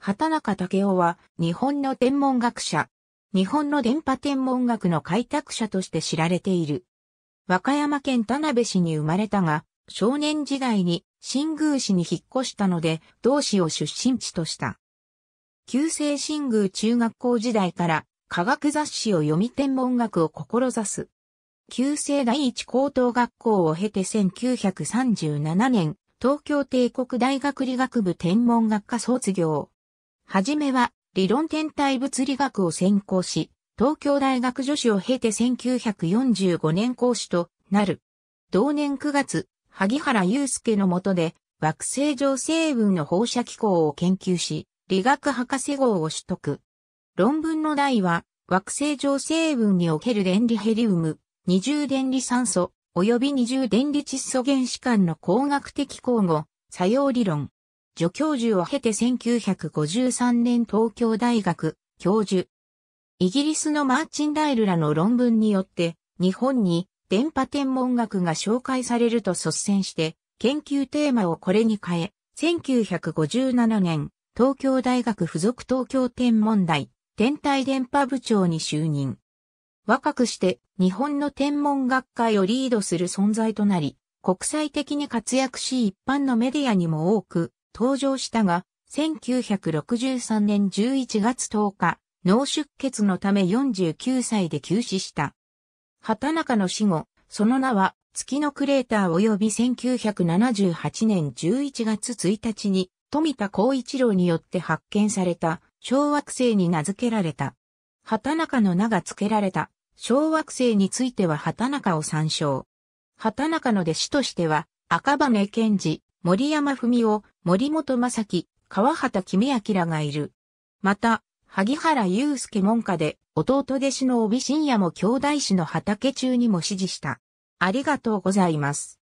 畑中武雄は日本の天文学者。日本の電波天文学の開拓者として知られている。和歌山県田辺市に生まれたが、少年時代に新宮市に引っ越したので、同市を出身地とした。旧制新宮中学校時代から科学雑誌を読み天文学を志す。旧制第一高等学校を経て1937年、東京帝国大学理学部天文学科卒業。はじめは理論天体物理学を専攻し、東京大学女子を経て1945年講師となる。同年9月、萩原祐介の下で惑星上成分の放射機構を研究し、理学博士号を取得。論文の題は、惑星上成分における電離ヘリウム、二重電離酸素、及び二重電離窒素原子間の工学的交互、作用理論、助教授を経て1953年東京大学教授。イギリスのマーチンダイルらの論文によって日本に電波天文学が紹介されると率先して研究テーマをこれに変え、1957年東京大学附属東京天文台天体電波部長に就任。若くして日本の天文学会をリードする存在となり、国際的に活躍し一般のメディアにも多く登場したが、1963年11月10日、脳出血のため49歳で急死した。畑中の死後、その名は月のクレーター及び1978年11月1日に富田光一郎によって発見された小惑星に名付けられた。畑中の名が付けられた小惑星については畑中を参照。畑中の弟子としては赤羽健治、森山文夫、森本正樹、川畑君明がいる。また、萩原祐介門下で、弟弟子の帯深也も兄弟子の畑中にも指示した。ありがとうございます。